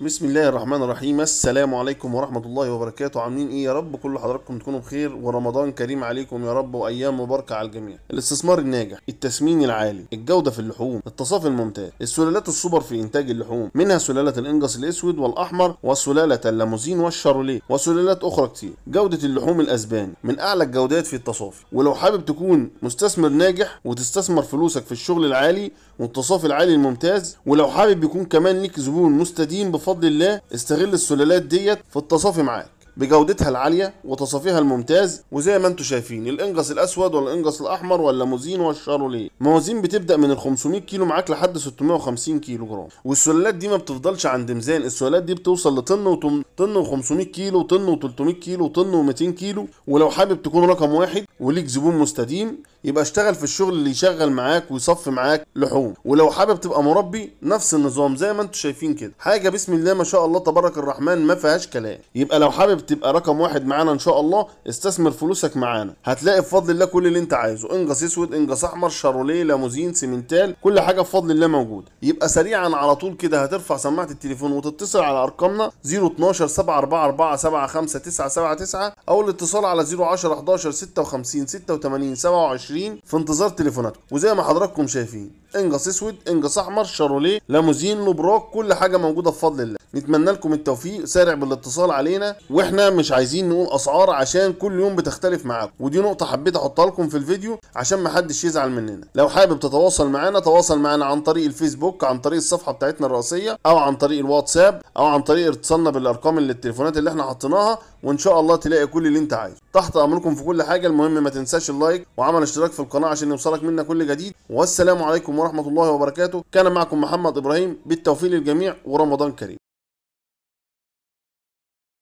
بسم الله الرحمن الرحيم السلام عليكم ورحمة الله وبركاته عاملين ايه يا رب كل حضراتكم تكونوا بخير ورمضان كريم عليكم يا رب وايام مباركة على الجميع الاستثمار الناجح التسمين العالي الجودة في اللحوم التصافي الممتاز السلالات السوبر في انتاج اللحوم منها سلالة الانجس الاسود والاحمر وسلالة الليموزين والشاروليه وسلالات اخرى كتير جودة اللحوم الاسباني من اعلى الجودات في التصافي ولو حابب تكون مستثمر ناجح وتستثمر فلوسك في الشغل العالي والتصافي العالي الممتاز ولو حابب يكون كمان ليك زبون مستدين بفضل الله استغل السلالات ديت في التصافي معاك بجودتها العالية وتصافيها الممتاز وزي ما انتم شايفين الانجص الاسود ولا الاحمر ولا موزين والشاروليه موازين بتبدا من ال 500 كيلو معاك لحد 650 كيلو جرام والسلالات دي ما بتفضلش عند ميزان السلالات دي بتوصل لطن وطن طن و500 كيلو طن و300 كيلو طن و200 كيلو ولو حابب تكون رقم واحد وليك زبون مستديم يبقى اشتغل في الشغل اللي يشغل معاك ويصفي معاك لحوم ولو حابب تبقى مربي نفس النظام زي ما انتم شايفين كده حاجه بسم الله ما شاء الله تبارك الرحمن ما فيهاش كلام يبقى لو حابب تبقى رقم واحد معانا ان شاء الله استثمر فلوسك معانا هتلاقي بفضل الله كل اللي انت عايزه انقص اسود انقص احمر شاروليه لاموزين سيمنتال كل حاجه بفضل الله موجوده يبقى سريعا على طول كده هترفع سماعه التليفون وتتصل على ارقامنا 012 744 979 او الاتصال على 010 11 56 86 27 2020 في انتظار تليفوناتكم وزي ما حضراتكم شايفين انجص اسود انجص احمر شاروليه لاموزين لوبروك كل حاجه موجوده بفضل الله نتمنى لكم التوفيق سارع بالاتصال علينا واحنا مش عايزين نقول اسعار عشان كل يوم بتختلف معاكم ودي نقطه حبيت احطها لكم في الفيديو عشان ما حدش يزعل مننا لو حابب تتواصل معانا تواصل معانا عن طريق الفيسبوك عن طريق الصفحه بتاعتنا الرئيسيه او عن طريق الواتساب او عن طريق اتصالنا بالارقام اللي التليفونات اللي احنا حطيناها وان شاء الله تلاقي كل اللي انت عايزه تحت امركم في كل حاجه المهم ما تنساش اللايك وعمل اشتراك في القناه عشان يوصلك منا كل جديد والسلام عليكم ورحمه الله وبركاته كان معكم محمد ابراهيم بالتوفيق للجميع ورمضان كريم